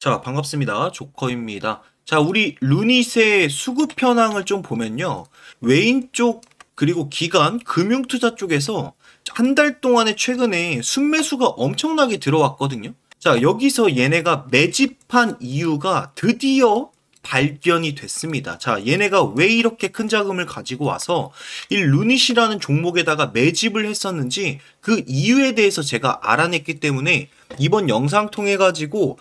자, 반갑습니다. 조커입니다. 자, 우리 루닛의 수급 현황을 좀 보면요. 외인 쪽 그리고 기관, 금융투자 쪽에서 한 달 동안에 최근에 순매수가 엄청나게 들어왔거든요. 자, 여기서 얘네가 매집한 이유가 드디어 발견이 됐습니다. 자, 얘네가 왜 이렇게 큰 자금을 가지고 와서 이 루닛이라는 종목에다가 매집을 했었는지 그 이유에 대해서 제가 알아냈기 때문에 이번 영상 통해 가지고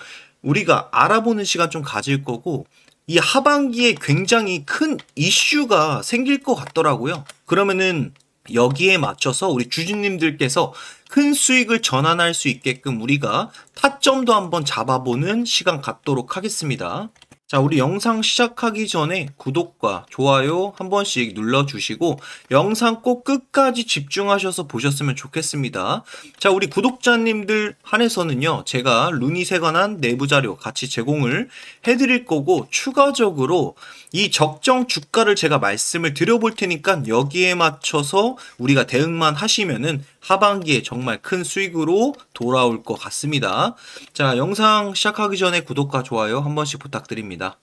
우리가 알아보는 시간 좀 가질 거고 이 하반기에 굉장히 큰 이슈가 생길 것 같더라고요. 그러면은 여기에 맞춰서 우리 주주님들께서 큰 수익을 전환할 수 있게끔 우리가 타점도 한번 잡아보는 시간 갖도록 하겠습니다. 자, 우리 영상 시작하기 전에 구독과 좋아요 한 번씩 눌러주시고 영상 꼭 끝까지 집중하셔서 보셨으면 좋겠습니다. 자, 우리 구독자님들 한해서는요, 제가 루닛에 관한 내부 자료 같이 제공을 해드릴 거고 추가적으로 이 적정 주가를 제가 말씀을 드려볼 테니까 여기에 맞춰서 우리가 대응만 하시면은 하반기에 정말 큰 수익으로 돌아올 것 같습니다. 자, 영상 시작하기 전에 구독과 좋아요 한 번씩 부탁드립니다.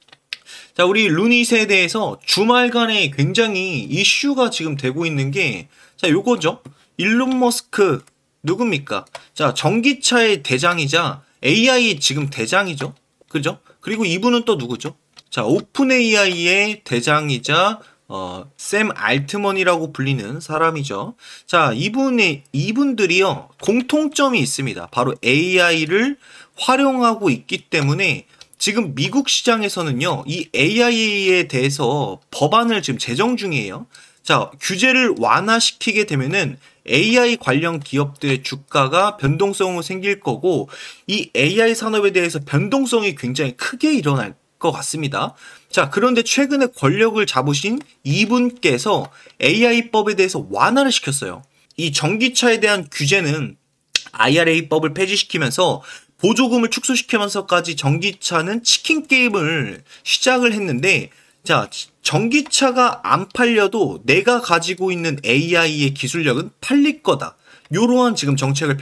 자, 우리 루닛에 대해서 주말간에 굉장히 이슈가 지금 되고 있는 게, 자, 요거죠. 일론 머스크, 누굽니까? 자, 전기차의 대장이자 AI 지금 대장이죠. 그죠? 그리고 이분은 또 누구죠? 자, 오픈 AI의 대장이자 어, 샘 알트먼이라고 불리는 사람이죠. 자, 이분의, 이분들이요, 공통점이 있습니다. 바로 AI를 활용하고 있기 때문에 지금 미국 시장에서는요, 이 AI에 대해서 법안을 지금 제정 중이에요. 자, 규제를 완화시키게 되면은 AI 관련 기업들의 주가가 변동성으로 생길 거고, 이 AI 산업에 대해서 변동성이 굉장히 크게 일어날 것 같습니다. 자, 그런데 최근에 권력을 잡으신 이분께서 AI법에 대해서 완화를 시켰어요. 이 전기차에 대한 규제는 IRA법을 폐지시키면서 보조금을 축소시키면서까지 전기차는 치킨 게임을 시작을 했는데 자, 전기차가 안 팔려도 내가 가지고 있는 AI의 기술력은 팔릴 거다. 이러한 지금 정책을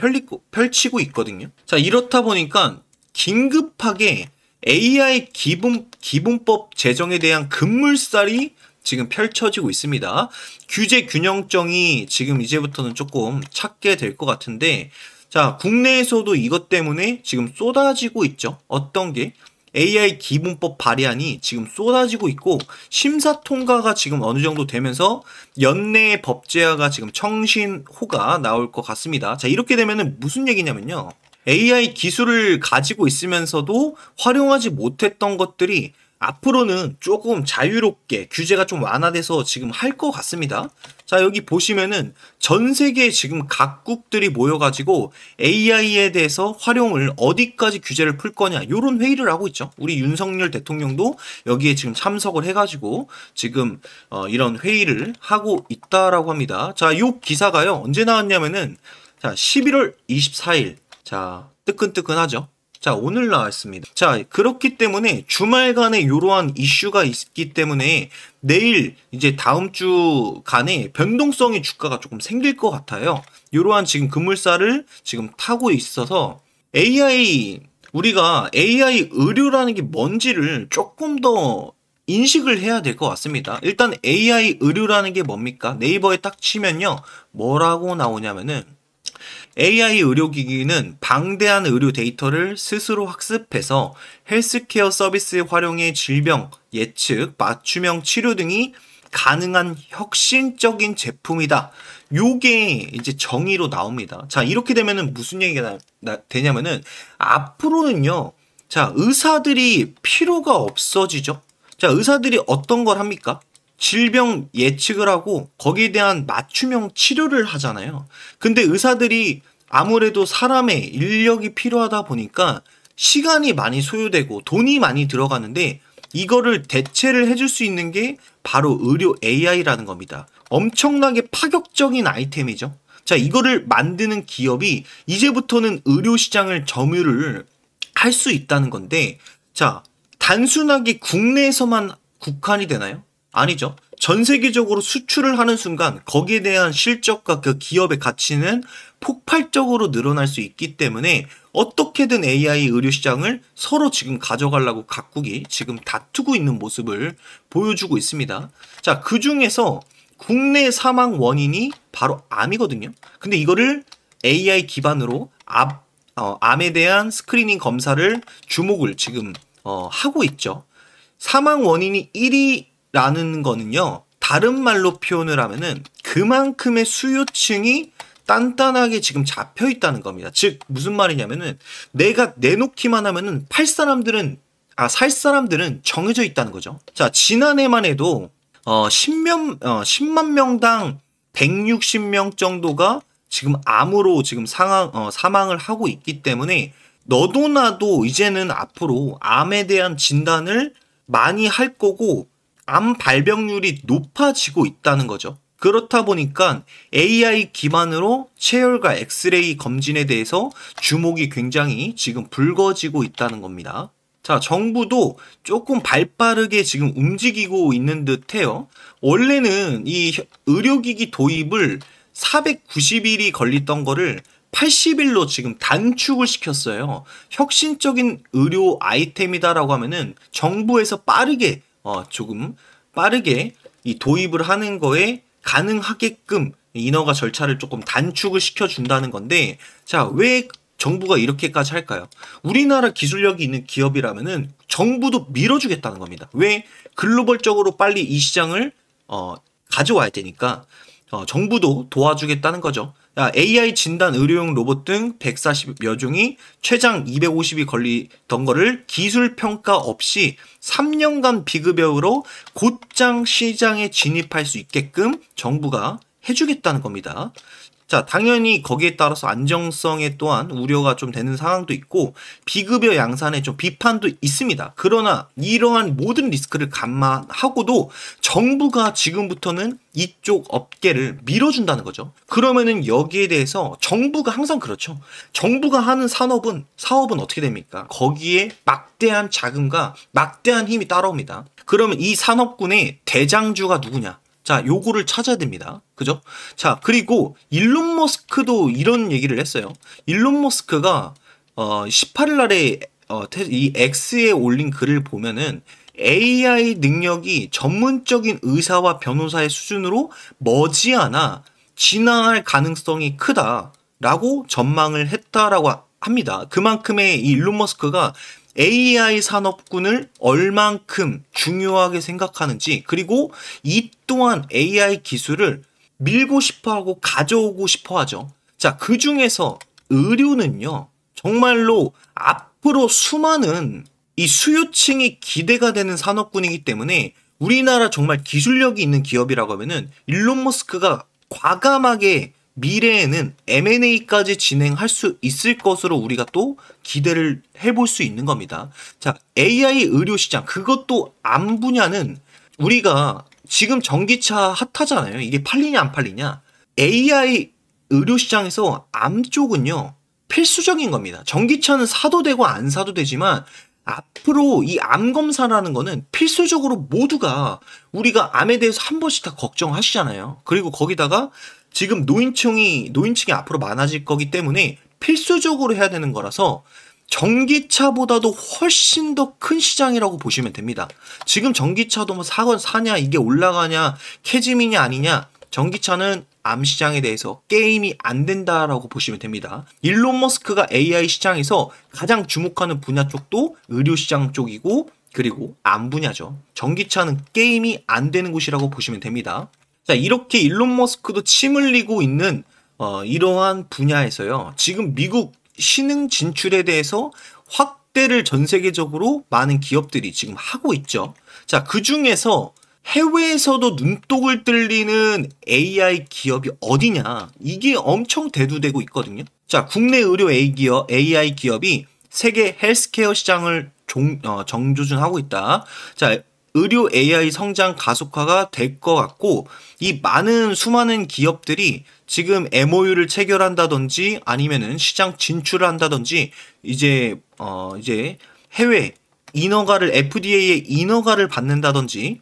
펼치고 있거든요. 자, 이렇다 보니까 긴급하게 AI 기본, 기본법 제정에 대한 급물살이 지금 펼쳐지고 있습니다. 규제 균형점이 지금 이제부터는 조금 찾게 될 것 같은데, 자, 국내에서도 이것 때문에 지금 쏟아지고 있죠. 어떤 게? AI 기본법 발의안이 지금 쏟아지고 있고 심사 통과가 지금 어느 정도 되면서 연내 법제화가 지금 청신호가 나올 것 같습니다. 자 이렇게 되면은 무슨 얘기냐면요. AI 기술을 가지고 있으면서도 활용하지 못했던 것들이 앞으로는 조금 자유롭게 규제가 좀 완화돼서 지금 할 것 같습니다. 자, 여기 보시면은 전 세계 지금 각국들이 모여가지고 AI에 대해서 활용을 어디까지 규제를 풀 거냐, 요런 회의를 하고 있죠. 우리 윤석열 대통령도 여기에 지금 참석을 해가지고 지금, 어, 이런 회의를 하고 있다라고 합니다. 자, 요 기사가요, 언제 나왔냐면은, 자, 11월 24일 자, 뜨끈뜨끈하죠. 자, 오늘 나왔습니다. 자, 그렇기 때문에 주말간에 이러한 이슈가 있기 때문에 내일 이제 다음 주간에 변동성이 주가가 조금 생길 것 같아요. 이러한 지금 급물살을 지금 타고 있어서 AI 우리가 AI 의류라는게 뭔지를 조금 더 인식을 해야 될 것 같습니다. 일단 AI 의류라는게 뭡니까? 네이버에 딱 치면요. 뭐라고 나오냐면은 AI 의료기기는 방대한 의료 데이터를 스스로 학습해서 헬스케어 서비스 활용의 질병, 예측, 맞춤형 치료 등이 가능한 혁신적인 제품이다. 요게 이제 정의로 나옵니다. 자, 이렇게 되면은 무슨 얘기가 되냐면은 앞으로는요. 자, 의사들이 필요가 없어지죠. 자, 의사들이 어떤 걸 합니까? 질병 예측을 하고 거기에 대한 맞춤형 치료를 하잖아요. 근데 의사들이 아무래도 사람의 인력이 필요하다 보니까 시간이 많이 소요되고 돈이 많이 들어가는데 이거를 대체를 해줄 수 있는 게 바로 의료 AI라는 겁니다. 엄청나게 파격적인 아이템이죠. 자, 이거를 만드는 기업이 이제부터는 의료 시장을 점유를 할 수 있다는 건데, 자, 단순하게 국내에서만 국한이 되나요? 아니죠. 전 세계적으로 수출을 하는 순간 거기에 대한 실적과 그 기업의 가치는 폭발적으로 늘어날 수 있기 때문에 어떻게든 AI 의료 시장을 서로 지금 가져가려고 각국이 지금 다투고 있는 모습을 보여주고 있습니다. 자, 그 중에서 국내 사망 원인이 바로 암이거든요. 근데 이거를 AI 기반으로 암, 어, 암에 대한 스크리닝 검사를 주목을 지금 어, 하고 있죠. 사망 원인이 1위 라는 거는요. 다른 말로 표현을 하면은 그만큼의 수요층이 단단하게 지금 잡혀 있다는 겁니다. 즉 무슨 말이냐면은 내가 내놓기만 하면은 팔 사람들은 아 살 사람들은 정해져 있다는 거죠. 자 지난해만 해도 어 10명 어 10만 명당 160명 정도가 지금 암으로 지금 상황 어, 사망을 하고 있기 때문에 너도 나도 이제는 앞으로 암에 대한 진단을 많이 할 거고 암 발병률이 높아지고 있다는 거죠. 그렇다 보니까 AI 기반으로 체열과 엑스레이 검진에 대해서 주목이 굉장히 지금 불거지고 있다는 겁니다. 자, 정부도 조금 발 빠르게 지금 움직이고 있는 듯 해요. 원래는 이 의료기기 도입을 490일이 걸리던 거를 80일로 지금 단축을 시켰어요. 혁신적인 의료 아이템이다라고 하면은 정부에서 빠르게 어, 조금 빠르게 이 도입을 하는 거에 가능하게끔 인허가 절차를 조금 단축을 시켜준다는 건데, 자, 왜 정부가 이렇게까지 할까요? 우리나라 기술력이 있는 기업이라면은 정부도 밀어주겠다는 겁니다. 왜 글로벌적으로 빨리 이 시장을 어, 가져와야 되니까 어, 정부도 도와주겠다는 거죠. AI 아, 진단 의료용 로봇 등 140여 종이 최장 250이 걸리던 거를 기술 평가 없이 3년간 비급여로 곧장 시장에 진입할 수 있게끔 정부가 해주겠다는 겁니다. 자, 당연히 거기에 따라서 안정성에 또한 우려가 좀 되는 상황도 있고 비급여 양산에 좀 비판도 있습니다. 그러나 이러한 모든 리스크를 감안하고도 정부가 지금부터는 이쪽 업계를 밀어준다는 거죠. 그러면은 여기에 대해서 정부가 항상 그렇죠. 정부가 하는 산업은 사업은 어떻게 됩니까? 거기에 막대한 자금과 막대한 힘이 따라옵니다. 그러면 이 산업군의 대장주가 누구냐? 자, 요거를 찾아야 됩니다. 그죠? 자, 그리고 일론 머스크도 이런 얘기를 했어요. 일론 머스크가 어, 18일 날에 어, 이 X에 올린 글을 보면은 AI 능력이 전문적인 의사와 변호사의 수준으로 머지않아 진화할 가능성이 크다라고 전망을 했다라고 합니다. 그만큼의 이 일론 머스크가 AI 산업군을 얼만큼 중요하게 생각하는지 그리고 이 또한 AI 기술을 밀고 싶어 하고 가져오고 싶어 하죠. 자, 그 중에서 의류는요 정말로 앞으로 수많은 이 수요층이 기대가 되는 산업군이기 때문에 우리나라 정말 기술력이 있는 기업이라고 하면은 일론 머스크가 과감하게 미래에는 M&A까지 진행할 수 있을 것으로 우리가 또 기대를 해볼 수 있는 겁니다. 자, AI 의료 시장 그것도 암 분야는 우리가 지금 전기차 핫하잖아요. 이게 팔리냐 안 팔리냐. AI 의료 시장에서 암 쪽은요. 필수적인 겁니다. 전기차는 사도 되고 안 사도 되지만 앞으로 이 암 검사라는 거는 필수적으로 모두가 우리가 암에 대해서 한 번씩 다 걱정하시잖아요. 그리고 거기다가 지금 노인층이 노인층이 앞으로 많아질 거기 때문에 필수적으로 해야 되는 거라서 전기차보다도 훨씬 더 큰 시장이라고 보시면 됩니다. 지금 전기차도 뭐 사건 사냐 이게 올라가냐 캐지민이 아니냐 전기차는 암 시장에 대해서 게임이 안 된다라고 보시면 됩니다. 일론 머스크가 AI 시장에서 가장 주목하는 분야 쪽도 의료 시장 쪽이고 그리고 암 분야죠. 전기차는 게임이 안 되는 곳이라고 보시면 됩니다. 자, 이렇게 일론 머스크도 침 흘리고 있는 어, 이러한 분야에서요. 지금 미국 신흥 진출에 대해서 확대를 전 세계적으로 많은 기업들이 지금 하고 있죠. 자, 그 중에서 해외에서도 눈독을 뜰리는 AI 기업이 어디냐? 이게 엄청 대두되고 있거든요. 자, 국내 의료 AI 기업이 세계 헬스케어 시장을 종, 어, 정조준하고 있다. 자, 의료 AI 성장 가속화가 될 것 같고 이 많은 수많은 기업들이 지금 MOU를 체결한다든지 아니면은 시장 진출을 한다든지 이제 어 이제 해외 인허가를 FDA의 인허가를 받는다든지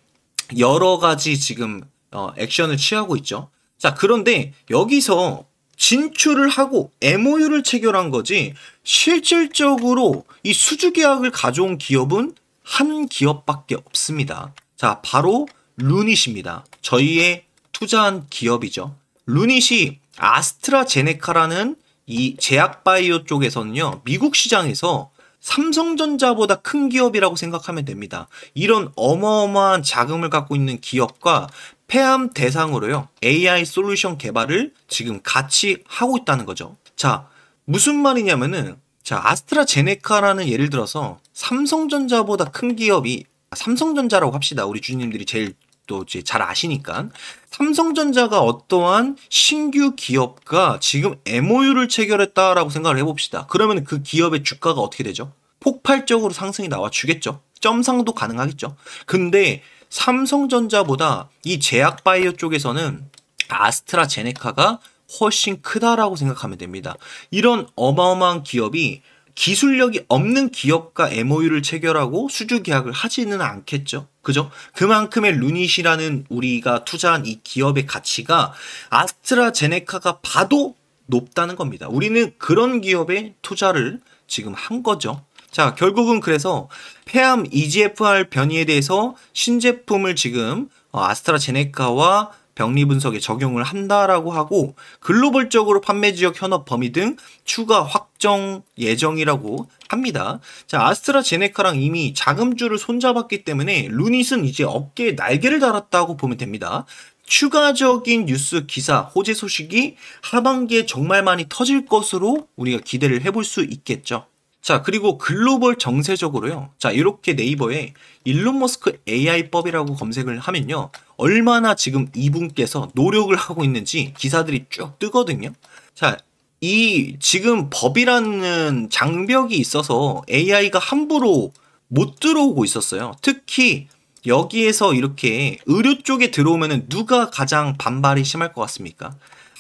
여러 가지 지금 어 액션을 취하고 있죠. 자, 그런데 여기서 진출을 하고 MOU를 체결한 거지 실질적으로 이 수주 계약을 가져온 기업은 한 기업밖에 없습니다. 자, 바로 루닛입니다. 저희의 투자한 기업이죠. 루닛이 아스트라제네카라는 이 제약바이오 쪽에서는요, 미국 시장에서 삼성전자보다 큰 기업이라고 생각하면 됩니다. 이런 어마어마한 자금을 갖고 있는 기업과 폐암 대상으로요, AI 솔루션 개발을 지금 같이 하고 있다는 거죠. 자, 무슨 말이냐면은 자, 아스트라제네카라는 예를 들어서 삼성전자보다 큰 기업이 아, 삼성전자라고 합시다. 우리 주님들이 제일 또잘 아시니까 삼성전자가 어떠한 신규 기업과 지금 MOU를 체결했다라고 생각을 해봅시다. 그러면 그 기업의 주가가 어떻게 되죠? 폭발적으로 상승이 나와 주겠죠. 점상도 가능하겠죠. 근데 삼성전자보다 이 제약바이오 쪽에서는 아스트라제네카가 훨씬 크다라고 생각하면 됩니다. 이런 어마어마한 기업이 기술력이 없는 기업과 MOU를 체결하고 수주 계약을 하지는 않겠죠. 그죠? 그만큼의 루닛이라는 우리가 투자한 이 기업의 가치가 아스트라제네카가 봐도 높다는 겁니다. 우리는 그런 기업에 투자를 지금 한 거죠. 자, 결국은 그래서 폐암 EGFR 변이에 대해서 신제품을 지금 어, 아스트라제네카와 병리 분석에 적용을 한다라고 하고 글로벌적으로 판매 지역 현업 범위 등 추가 확정 예정이라고 합니다. 자, 아스트라제네카랑 이미 자금주를 손잡았기 때문에 루닛은 이제 어깨에 날개를 달았다고 보면 됩니다. 추가적인 뉴스 기사, 호재 소식이 하반기에 정말 많이 터질 것으로 우리가 기대를 해볼 수 있겠죠. 자, 그리고 글로벌 정세적으로요. 자, 이렇게 네이버에 일론 머스크 AI법이라고 검색을 하면요. 얼마나 지금 이분께서 노력을 하고 있는지 기사들이 쭉 뜨거든요. 자, 이 지금 법이라는 장벽이 있어서 AI가 함부로 못 들어오고 있었어요. 특히 여기에서 이렇게 의료 쪽에 들어오면 누가 가장 반발이 심할 것 같습니까?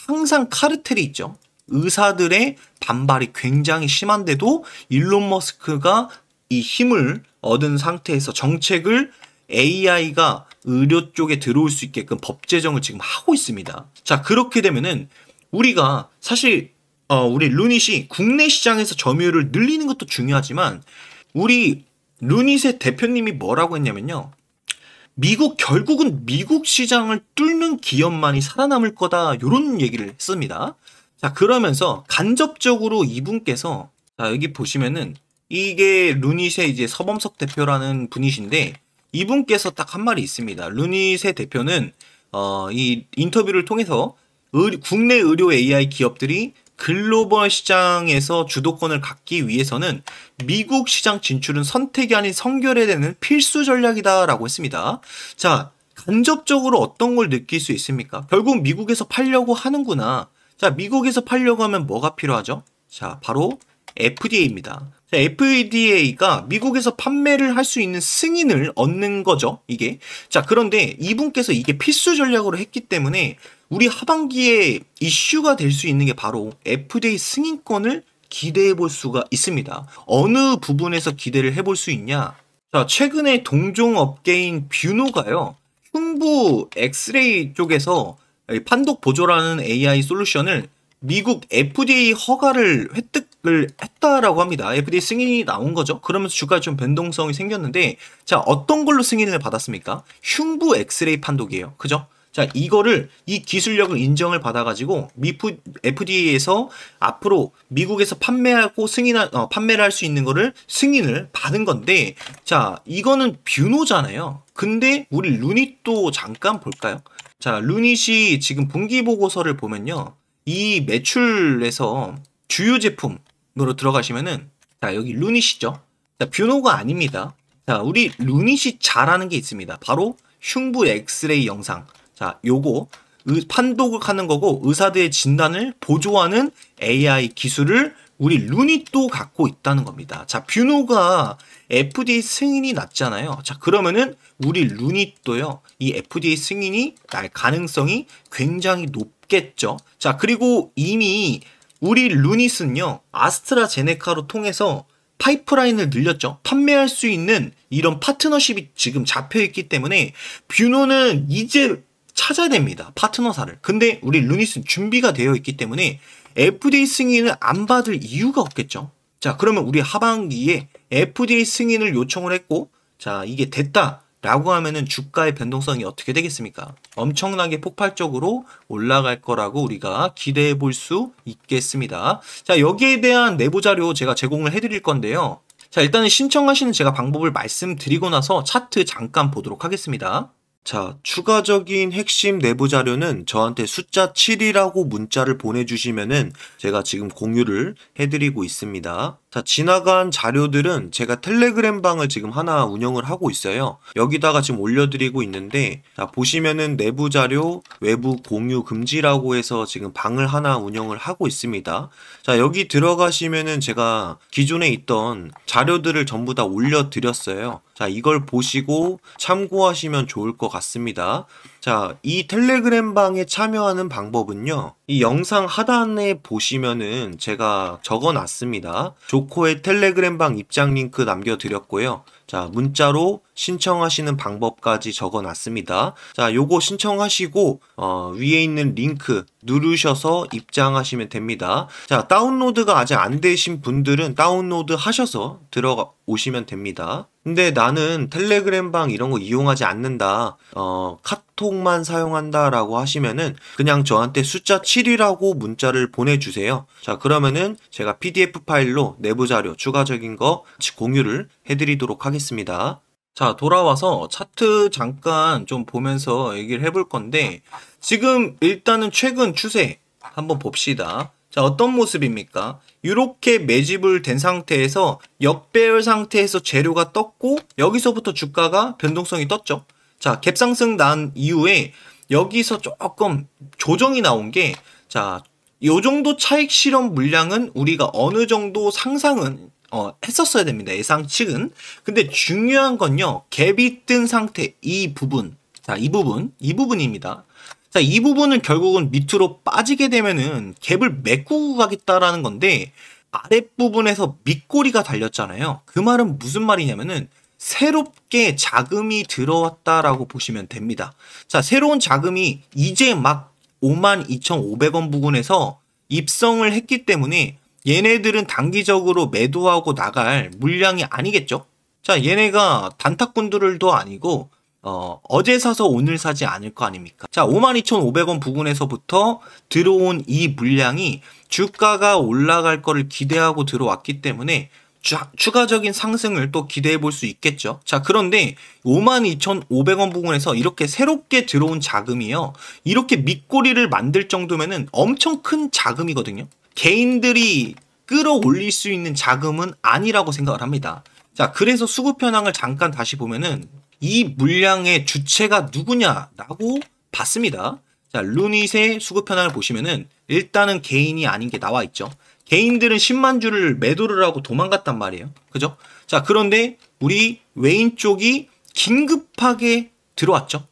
항상 카르텔이 있죠. 의사들의 반발이 굉장히 심한데도 일론 머스크가 이 힘을 얻은 상태에서 정책을 AI가 의료 쪽에 들어올 수 있게끔 법 제정을 지금 하고 있습니다. 자, 그렇게 되면은 우리가 사실 어, 우리 루닛이 국내 시장에서 점유율을 늘리는 것도 중요하지만 우리 루닛의 대표님이 뭐라고 했냐면요. 미국 결국은 미국 시장을 뚫는 기업만이 살아남을 거다. 요런 얘기를 했습니다. 자 그러면서 간접적으로 이분께서 자 여기 보시면은 이게 루닛의 이제 서범석 대표라는 분이신데 이분께서 딱 한 말이 있습니다. 루닛의 대표는 어, 이 인터뷰를 통해서 의료, 국내 의료 AI 기업들이 글로벌 시장에서 주도권을 갖기 위해서는 미국 시장 진출은 선택이 아닌 선결에야 되는 필수 전략이다라고 했습니다. 자, 간접적으로 어떤 걸 느낄 수 있습니까? 결국 미국에서 팔려고 하는구나. 자, 미국에서 팔려고 하면 뭐가 필요하죠? 자, 바로 FDA입니다. 자, FDA가 미국에서 판매를 할 수 있는 승인을 얻는 거죠, 이게. 자, 그런데 이분께서 이게 필수 전략으로 했기 때문에 우리 하반기에 이슈가 될 수 있는 게 바로 FDA 승인권을 기대해 볼 수가 있습니다. 어느 부분에서 기대를 해 볼 수 있냐? 자, 최근에 동종업계인 뷰노가요. 흉부 엑스레이 쪽에서 판독 보조라는 AI 솔루션을 미국 FDA 허가를 획득을 했다라고 합니다. FDA 승인이 나온 거죠. 그러면서 주가에 좀 변동성이 생겼는데 자 어떤 걸로 승인을 받았습니까? 흉부 엑스레이 판독이에요. 그죠? 자 이거를 이 기술력을 인정을 받아가지고 미프 FDA에서 앞으로 미국에서 판매하고 승인한 어, 판매를 할 수 있는 거를 승인을 받은 건데 자 이거는 뷰노잖아요. 근데 우리 루닛도 잠깐 볼까요? 자, 루닛이 지금 분기 보고서를 보면요. 이 매출에서 주요 제품으로 들어가시면은 자, 여기 루닛이죠. 자, 뷰노가 아닙니다. 자, 우리 루닛이 잘하는 게 있습니다. 바로 흉부 엑스레이 영상. 자, 요거 판독을 하는 거고 의사들의 진단을 보조하는 AI 기술을 우리 룬이 또 갖고 있다는 겁니다. 자, 뷰노가 f d 승인이 났잖아요. 자, 그러면은 우리 룬이 또요. 이 f d 승인이 날 가능성이 굉장히 높겠죠. 자, 그리고 이미 우리 루닛은요, 아스트라제네카로 통해서 파이프라인을 늘렸죠. 판매할 수 있는 이런 파트너십이 지금 잡혀있기 때문에 뷰노는 이제 찾아야 됩니다. 파트너사를. 근데 우리 루니스 준비가 되어 있기 때문에 FDA 승인을 안 받을 이유가 없겠죠. 자, 그러면 우리 하반기에 FDA 승인을 요청을 했고, 자, 이게 됐다. 라고 하면은 주가의 변동성이 어떻게 되겠습니까? 엄청나게 폭발적으로 올라갈 거라고 우리가 기대해 볼 수 있겠습니다. 자, 여기에 대한 내부 자료 제가 제공을 해 드릴 건데요. 자, 일단은 신청하시는 제가 방법을 말씀드리고 나서 차트 잠깐 보도록 하겠습니다. 자, 추가적인 핵심 내부 자료는 저한테 숫자 7이라고 문자를 보내주시면은 제가 지금 공유를 해드리고 있습니다. 자, 지나간 자료들은 제가 텔레그램 방을 지금 하나 운영을 하고 있어요. 여기다가 지금 올려드리고 있는데, 자, 보시면은 내부 자료, 외부 공유 금지라고 해서 지금 방을 하나 운영을 하고 있습니다. 자, 여기 들어가시면은 제가 기존에 있던 자료들을 전부 다 올려드렸어요. 자, 이걸 보시고 참고하시면 좋을 것 같습니다. 자, 이 텔레그램 방에 참여하는 방법은요. 이 영상 하단에 보시면은 제가 적어 놨습니다. 조코의 텔레그램 방 입장 링크 남겨 드렸고요. 자, 문자로 신청하시는 방법까지 적어 놨습니다. 자, 요거 신청하시고 어, 위에 있는 링크 누르셔서 입장하시면 됩니다. 자, 다운로드가 아직 안 되신 분들은 다운로드 하셔서 들어오시면 가 됩니다. 근데 나는 텔레그램 방 이런 거 이용하지 않는다. 어, 카톡만 사용한다라고 하시면은 그냥 저한테 숫자 7이라고 문자를 보내주세요. 자, 그러면은 제가 PDF 파일로 내부 자료 추가적인 거 공유를 해드리도록 하겠습니다. 자, 돌아와서 차트 잠깐 좀 보면서 얘기를 해볼 건데, 지금 일단은 최근 추세 한번 봅시다. 자, 어떤 모습입니까? 이렇게 매집을 된 상태에서 역배열 상태에서 재료가 떴고, 여기서부터 주가가 변동성이 떴죠. 자, 갭상승 난 이후에 여기서 조금 조정이 나온 게, 자, 요 정도 차익 실험 물량은 우리가 어느 정도 상상은 어, 했었어야 됩니다. 예상 측은. 근데 중요한 건요. 갭이 뜬 상태 이 부분. 자, 이 부분. 이 부분입니다. 자, 이 부분은 결국은 밑으로 빠지게 되면은 갭을 메꾸고 가겠다라는 건데 아랫부분에서 밑꼬리가 달렸잖아요. 그 말은 무슨 말이냐면은 새롭게 자금이 들어왔다라고 보시면 됩니다. 자, 새로운 자금이 이제 막 52,500원 부근에서 입성을 했기 때문에 얘네들은 단기적으로 매도하고 나갈 물량이 아니겠죠? 자, 얘네가 단타꾼들도 아니고 어, 어제 사서 오늘 사지 않을 거 아닙니까? 자, 52,500원 부근에서부터 들어온 이 물량이 주가가 올라갈 거를 기대하고 들어왔기 때문에 주, 추가적인 상승을 또 기대해 볼 수 있겠죠. 자, 그런데 52,500원 부근에서 이렇게 새롭게 들어온 자금이요. 이렇게 밑꼬리를 만들 정도면은 엄청 큰 자금이거든요. 개인들이 끌어올릴 수 있는 자금은 아니라고 생각을 합니다. 자, 그래서 수급 현황을 잠깐 다시 보면은 이 물량의 주체가 누구냐라고 봤습니다. 자, 루닛의 수급 현황을 보시면은 일단은 개인이 아닌 게 나와 있죠. 개인들은 10만 주를 매도를 하고 도망갔단 말이에요. 그죠? 자, 그런데 우리 외인 쪽이 긴급하게 들어왔죠.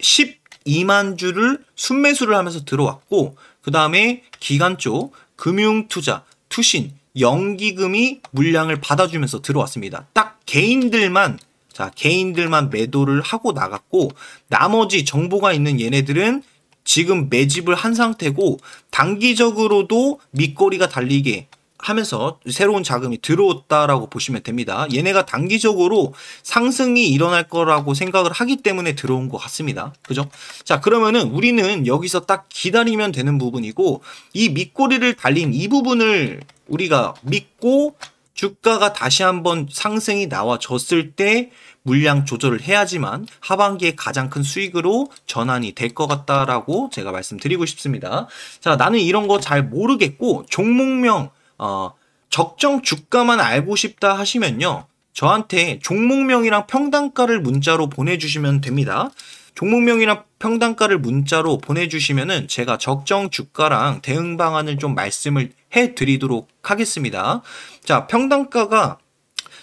10, 12만 주를 순매수를 하면서 들어왔고 그 다음에 기관 쪽 금융투자, 투신, 연기금이 물량을 받아주면서 들어왔습니다. 딱 개인들만 자 개인들만 매도를 하고 나갔고 나머지 정보가 있는 얘네들은 지금 매집을 한 상태고 단기적으로도 밑거리가 달리게 하면서 새로운 자금이 들어왔다라고 보시면 됩니다. 얘네가 단기적으로 상승이 일어날 거라고 생각을 하기 때문에 들어온 것 같습니다. 그죠? 자, 그러면은 우리는 여기서 딱 기다리면 되는 부분이고 이 밑꼬리를 달린 이 부분을 우리가 믿고 주가가 다시 한번 상승이 나와줬을 때 물량 조절을 해야지만 하반기에 가장 큰 수익으로 전환이 될 것 같다라고 제가 말씀드리고 싶습니다. 자, 나는 이런 거 잘 모르겠고 종목명 어, 적정 주가만 알고 싶다 하시면요. 저한테 종목명이랑 평단가를 문자로 보내주시면 됩니다. 종목명이랑 평단가를 문자로 보내주시면은 제가 적정 주가랑 대응 방안을 좀 말씀을 해드리도록 하겠습니다. 자, 평단가가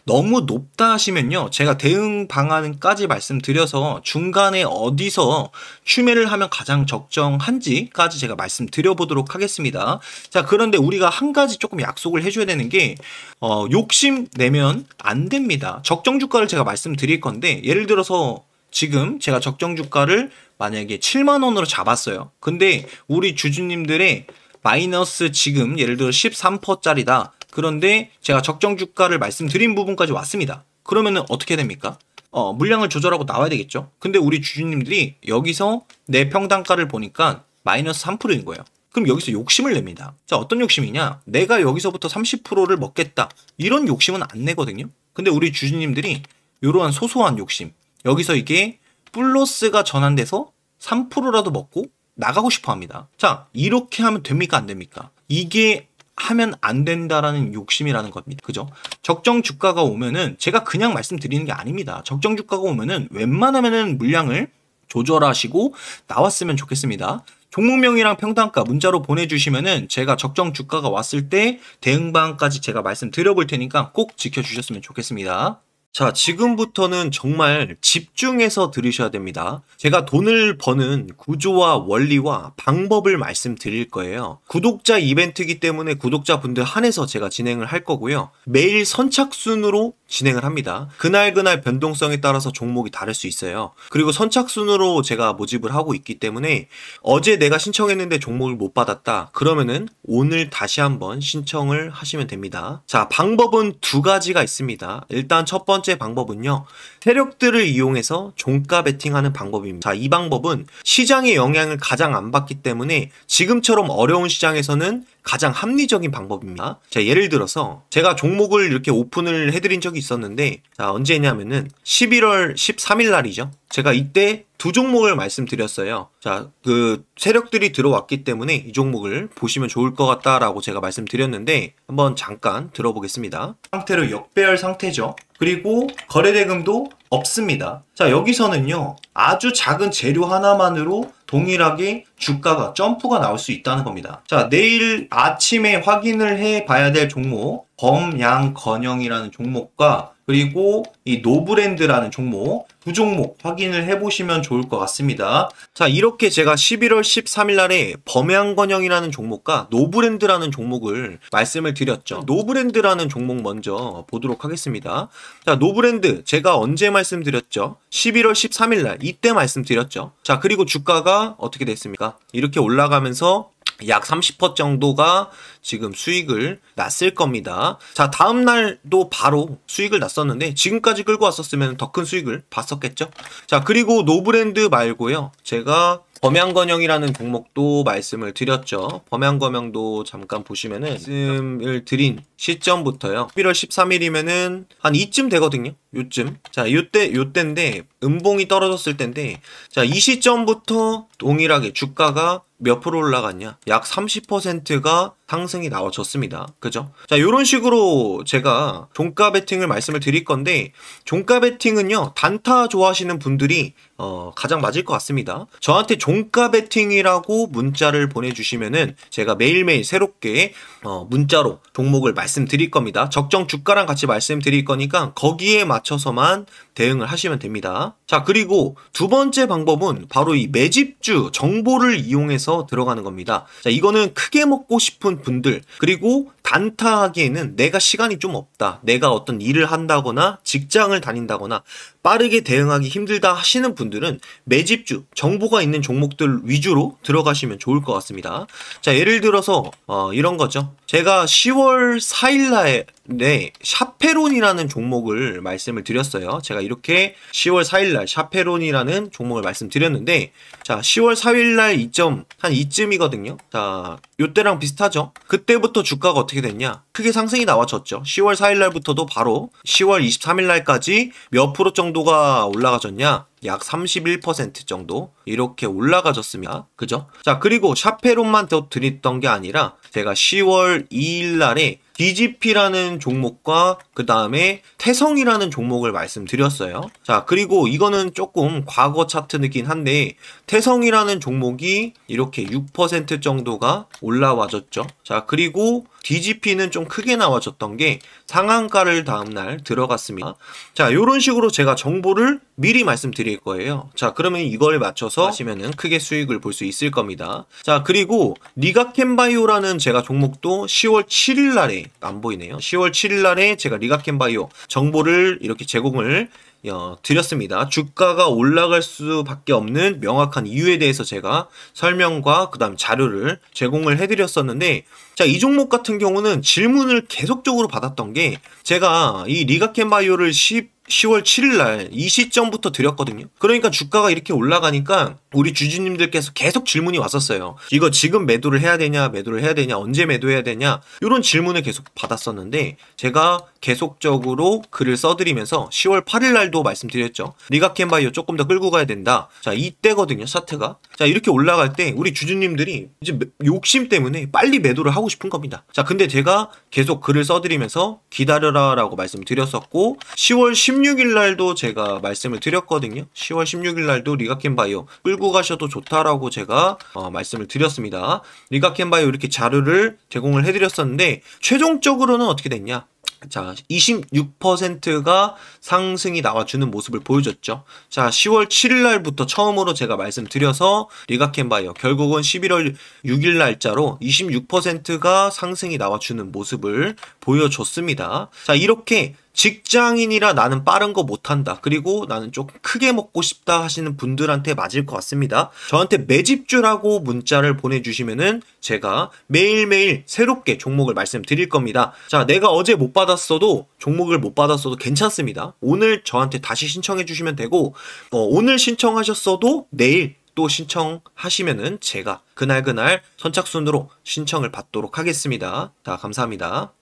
너무 높다 하시면요. 제가 대응 방안까지 말씀드려서 중간에 어디서 추매를 하면 가장 적정한지까지 제가 말씀드려보도록 하겠습니다. 자, 그런데 우리가 한 가지 조금 약속을 해줘야 되는 게 어, 욕심 내면 안 됩니다. 적정 주가를 제가 말씀드릴 건데 예를 들어서 지금 제가 적정 주가를 만약에 7만 원으로 잡았어요. 근데 우리 주주님들의 마이너스 지금 예를 들어 13%짜리다. 그런데 제가 적정 주가를 말씀드린 부분까지 왔습니다. 그러면은 어떻게 됩니까? 어, 물량을 조절하고 나와야 되겠죠. 근데 우리 주주님들이 여기서 내 평당가를 보니까 마이너스 3%인 거예요. 그럼 여기서 욕심을 냅니다. 자, 어떤 욕심이냐? 내가 여기서부터 30%를 먹겠다. 이런 욕심은 안 내거든요. 근데 우리 주주님들이 이러한 소소한 욕심. 여기서 이게 플러스가 전환돼서 3%라도 먹고 나가고 싶어 합니다. 자, 이렇게 하면 됩니까? 안 됩니까? 이게 하면 안 된다라는 욕심이라는 겁니다. 그죠? 적정 주가가 오면은 제가 그냥 말씀드리는 게 아닙니다. 적정 주가가 오면은 웬만하면은 물량을 조절하시고 나왔으면 좋겠습니다. 종목명이랑 평단가 문자로 보내주시면은 제가 적정 주가가 왔을 때 대응방까지 제가 말씀드려볼 테니까 꼭 지켜주셨으면 좋겠습니다. 자, 지금부터는 정말 집중해서 들으셔야 됩니다. 제가 돈을 버는 구조와 원리와 방법을 말씀드릴 거예요. 구독자 이벤트이기 때문에 구독자분들 한해서 제가 진행을 할 거고요. 매일 선착순으로 진행을 합니다. 그날그날 변동성에 따라서 종목이 다를 수 있어요. 그리고 선착순으로 제가 모집을 하고 있기 때문에 어제 내가 신청했는데 종목을 못 받았다. 그러면은 오늘 다시 한번 신청을 하시면 됩니다. 자, 방법은 두 가지가 있습니다. 일단 첫 번째 번째 방법은요. 세력들을 이용해서 종가 베팅하는 방법입니다. 자, 이 방법은 시장의 영향을 가장 안 받기 때문에 지금처럼 어려운 시장에서는 가장 합리적인 방법입니다. 자, 예를 들어서 제가 종목을 이렇게 오픈을 해드린 적이 있었는데 자, 언제냐면은 11월 13일 날이죠. 제가 이때 두 종목을 말씀드렸어요. 자, 그 세력들이 들어왔기 때문에 이 종목을 보시면 좋을 것 같다라고 제가 말씀드렸는데 한번 잠깐 들어보겠습니다. 상태로 역배열 상태죠. 그리고 거래대금도 없습니다. 자, 여기서는요. 아주 작은 재료 하나만으로 동일하게 주가가 점프가 나올 수 있다는 겁니다. 자, 내일 아침에 확인을 해 봐야 될 종목, 범양건영이라는 종목과 그리고 이 노브랜드라는 종목 두 종목 확인을 해보시면 좋을 것 같습니다. 자 이렇게 제가 11월 13일 날에 범양건영이라는 종목과 노브랜드라는 종목을 말씀을 드렸죠. 노브랜드라는 종목 먼저 보도록 하겠습니다. 자 노브랜드 제가 언제 말씀드렸죠? 11월 13일 날 이때 말씀드렸죠. 자 그리고 주가가 어떻게 됐습니까? 이렇게 올라가면서 약30% 정도가 지금 수익을 났을 겁니다. 자, 다음 날도 바로 수익을 났었는데 지금까지 끌고 왔었으면 더 큰 수익을 봤었겠죠? 자, 그리고 노브랜드 말고요. 제가 범양건영이라는 종목도 말씀을 드렸죠. 범양건영도 잠깐 보시면은 말씀을 드린 시점부터요. 11월 13일이면은 한 이쯤 되거든요. 요쯤. 자, 요때 요때인데 음봉이 떨어졌을 때인데 자, 이 시점부터 동일하게 주가가 몇 프로 올라갔냐? 약 30%가 상승이 나와졌습니다. 그죠? 자, 요런 식으로 제가 종가 베팅을 말씀을 드릴 건데 종가 베팅은요. 단타 좋아하시는 분들이 어, 가장 맞을 것 같습니다. 저한테 종가 베팅이라고 문자를 보내주시면은 제가 매일매일 새롭게 어, 문자로 종목을 말씀드릴 겁니다. 적정 주가랑 같이 말씀드릴 거니까 거기에 맞춰서만 대응을 하시면 됩니다. 자, 그리고 두 번째 방법은 바로 이 매집주 정보를 이용해서 들어가는 겁니다. 자, 이거는 크게 먹고 싶은 하는 분들 그리고 단타하기에는 내가 시간이 좀 없다 내가 어떤 일을 한다거나 직장을 다닌다거나 빠르게 대응하기 힘들다 하시는 분들은 매집주 정보가 있는 종목들 위주로 들어가시면 좋을 것 같습니다 자 예를 들어서 어, 이런 거죠 제가 10월 4일날 네, 샤페론이라는 종목을 말씀을 드렸어요. 제가 이렇게 10월 4일날 샤페론이라는 종목을 말씀드렸는데, 자, 10월 4일날 이점 한 이쯤이거든요. 자, 요때랑 비슷하죠? 그때부터 주가가 어떻게 됐냐? 크게 상승이 나와졌죠. 10월 4일 날부터도 바로 10월 23일 날까지 몇 프로 정도가 올라가졌냐? 약 31% 정도 이렇게 올라가졌습니다. 그죠? 자, 그리고 샤페론만 더 드렸던 게 아니라 제가 10월 2일 날에 DGP라는 종목과 그 다음에 태성이라는 종목을 말씀드렸어요. 자, 그리고 이거는 조금 과거 차트이긴 한데 태성이라는 종목이 이렇게 6% 정도가 올라와졌죠. 자, 그리고 DGP는 좀 크게 나와줬던 게 상한가를 다음날 들어갔습니다. 자, 요런 식으로 제가 정보를 미리 말씀드릴 거예요. 자, 그러면 이걸 맞춰서 하시면은 크게 수익을 볼 수 있을 겁니다. 자, 그리고 리가캔바이오라는 제가 종목도 10월 7일 날에 안 보이네요. 10월 7일 날에 제가 리가캔바이오 정보를 이렇게 제공을 어, 드렸습니다. 주가가 올라갈 수밖에 없는 명확한 이유에 대해서 제가 설명과 그다음 자료를 제공을 해드렸었는데 자 이 종목 같은 경우는 질문을 계속적으로 받았던 게 제가 이 리가캔바이오를 10 10월 7일 날 이 시점부터 드렸거든요. 그러니까 주가가 이렇게 올라가니까 우리 주주님들께서 계속 질문이 왔었어요. 이거 지금 매도를 해야 되냐, 매도를 해야 되냐, 언제 매도해야 되냐 이런 질문을 계속 받았었는데 제가 계속적으로 글을 써드리면서 10월 8일 날도 말씀드렸죠. 리가캔바이어 조금 더 끌고 가야 된다. 자 이때거든요 차트가. 자 이렇게 올라갈 때 우리 주주님들이 이제 욕심 때문에 빨리 매도를 하고 싶은 겁니다. 자 근데 제가 계속 글을 써드리면서 기다려라라고 말씀드렸었고 10월 16일 날도 제가 말씀을 드렸거든요. 10월 16일 날도 리가캔바이어 끌고 가셔도 좋다라고 제가 어, 말씀을 드렸습니다. 리가캔바이오 이렇게 자료를 제공을 해드렸었는데 최종적으로는 어떻게 됐냐? 자, 26%가 상승이 나와주는 모습을 보여줬죠. 자, 10월 7일 날부터 처음으로 제가 말씀드려서 리가캔 바이어 결국은 11월 6일 날짜로 26%가 상승이 나와주는 모습을 보여줬습니다. 자, 이렇게 직장인이라 나는 빠른 거 못한다. 그리고 나는 좀 크게 먹고 싶다 하시는 분들한테 맞을 것 같습니다. 저한테 매집주라고 문자를 보내주시면은 제가 매일매일 새롭게 종목을 말씀드릴 겁니다. 자, 내가 어제 못 받았어도 종목을 못 받았어도 괜찮습니다. 오늘 저한테 다시 신청해 주시면 되고, 어, 오늘 신청하셨어도 내일 또 신청하시면은 제가 그날그날 선착순으로 신청을 받도록 하겠습니다. 자, 감사합니다.